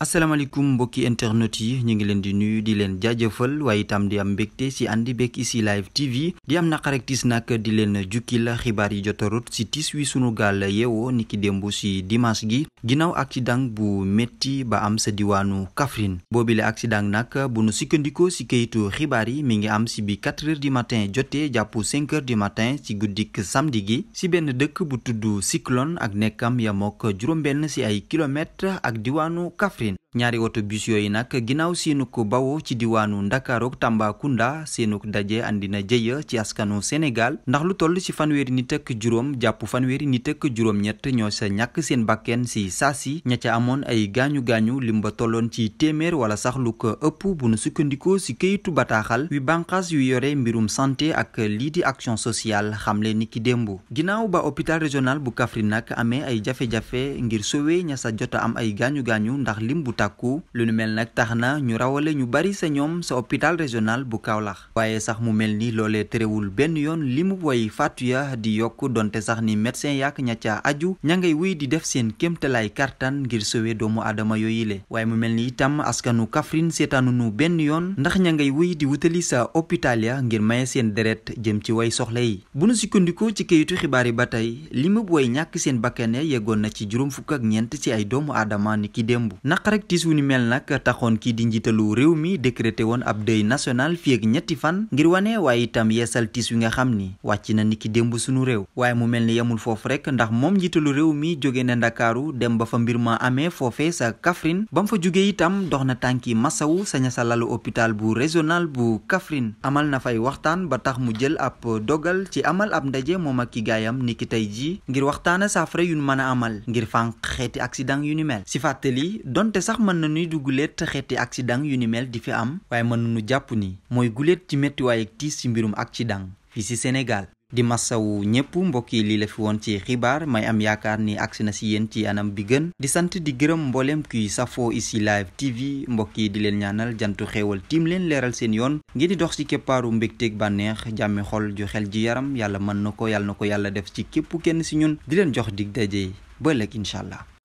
Assalamualaikum mbokki internet yi ñi ngi leen di nuyu di leen jaajëfal waaye itam di am mbégte si andi beeg Ici Live TV di am naqarek tis nak di leen jukkil xibaar yi jotorut si tiswi wi sunu gaal yeewoo niki démb si dimanche gi ginnaaw accident bu metti ba am sa diwaanu Kaffrine boobile accident nak bu nu sikkandikoo si kayitu xibaar yi mi ngi am si bi 4 heures du matin jotee jàpp 5 heures du matin si guddik samedi gi si benn dëkk bu tudd Cyclone ak nekkam yamook juróom-benn si ay kilomètres ak diwaanu kafrin nyari ñaari autobus yooyu nag ginnaaw ko bawo ci diwaanu kunda, Tambacounda seenuk daje andina jeye ci askanu Senegal ndax lu toll ci fanweeri nit ak juroom japp fanweeri nit ak juroom ñett ñoo sa ñak seen bakken si sasi, ña ca amone ay gañu gañu limba tollon ci témèr wala sax lu ko ëpp bu nu sukkandiko si keuyitu bataxal wi bankas yu yore mbirum santé ak lii di action sociale xamlé ni ki démb ba hôpital régional bu Kaffrine nag ay jafe-jafe ngir sowé ña sa jotta am ay gañu gañu ndax lim bu takku lu ñu mel nak taxna ñu rawale ñu bari sa ñom sa hôpital régional bu Kaolack waye sax mu mel ni loolee terewul yoon limu boy woy ya di yokku donte sax ni médecin yak ña aju ña ngay wuy di def seen kéemtalaay kartan ngir sowe doomu adama yooyile waye mu mel ni itam askanu Kafrin sétanu nu ben yoon ndax ña ngay wuy di wutali sa hôpital ya ngir may seen dérèt jëm ci way soxlé yi bu nu sikundiko ci kayitu xibaari batay limu boy ñak seen bakane ya na ci juroom fuk ak ñent ci ay doomu adama ni ki rek ci wu mel nak taxone ki di njitalu rew mi décrété won ab deuil national fi ak ñetti fan ngir wané waaye itam yeesal tiis wi nga xamni wacc na niki dembu suñu rew waaye mu melni yamul fofu rek ndax mom njitalu rew mi joggé na dem ba fa mbir ma amé fofé sa Kaffrine bam fa joggé itam doxna tanki Massaou saña sa hôpital bu régional bu Kaffrine amal na fay waxtaan ba tax mu jël ab dogal ci amal ab ndaje moma ak ki gayam niki tay ji ngir waxtaana saafara yu amal ngir fank xéti accident yu ñu mel ci donte donte sax man nañuy du guléet accident yu ni mel di fi am waaye man nañu jàpp ni mooy guléet ci méttiwaay ak tiis ci mbirum accident fii si sénégal di masawu ñépp mbokk yi li la fi woon ci xibaar may am yaakaar ni agsi na si yéen ci anam bi gën di sant di gërëm mbooleem kuy safoo ici live tv mbokk yi di leen ñaanal jantu xéewal tiim leen leeral seen yoon ngeen di dox ci keppaaru mbégteeg bànneex jàmmi xol ju xel ji yaram yàlla mën na ko yàlla na ko yàlla def ci képp kenn si ñun di leen jox dig daje ba ëllëg